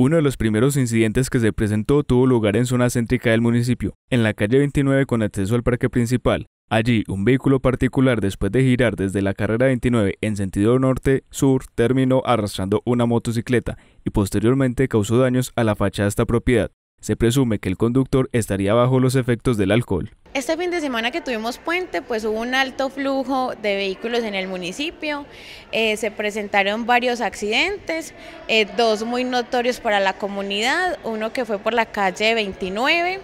Uno de los primeros incidentes que se presentó tuvo lugar en zona céntrica del municipio, en la calle 29 con acceso al parque principal. Allí, un vehículo particular, después de girar desde la carrera 29 en sentido norte-sur, terminó arrastrando una motocicleta y posteriormente causó daños a la fachada de esta propiedad. Se presume que el conductor estaría bajo los efectos del alcohol. Este fin de semana que tuvimos puente, pues hubo un alto flujo de vehículos en el municipio, eh, se presentaron varios accidentes, eh, dos muy notorios para la comunidad, uno que fue por la calle 29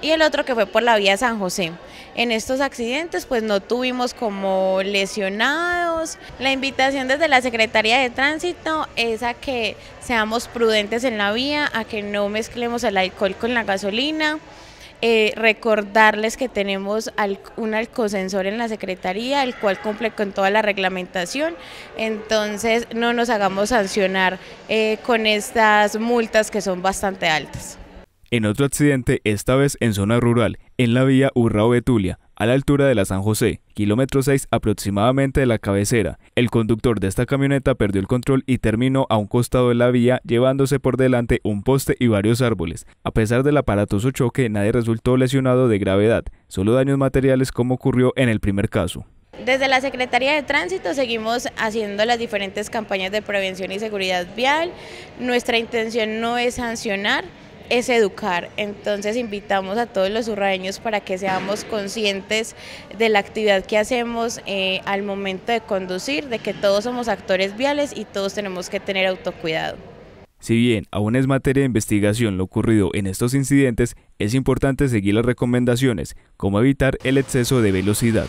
y el otro que fue por la vía San José. En estos accidentes pues no tuvimos como lesionados. La invitación desde la Secretaría de Tránsito es a que seamos prudentes en la vía, a que no mezclemos el alcohol con la gasolina eh, recordarles que tenemos un alcosensor en la Secretaría, el cual cumple con toda la reglamentación, entonces no nos hagamos sancionar eh, con estas multas que son bastante altas. En otro accidente, esta vez en zona rural, en la vía Urrao-Betulia, a la altura de la San José, kilómetro 6 aproximadamente de la cabecera. El conductor de esta camioneta perdió el control y terminó a un costado de la vía llevándose por delante un poste y varios árboles. A pesar del aparatoso choque, nadie resultó lesionado de gravedad, solo daños materiales como ocurrió en el primer caso. Desde la Secretaría de Tránsito seguimos haciendo las diferentes campañas de prevención y seguridad vial. Nuestra intención no es sancionar, es educar. Entonces invitamos a todos los urraeños para que seamos conscientes de la actividad que hacemos eh, al momento de conducir, de que todos somos actores viales y todos tenemos que tener autocuidado. Si bien aún es materia de investigación lo ocurrido en estos incidentes, es importante seguir las recomendaciones, como evitar el exceso de velocidad.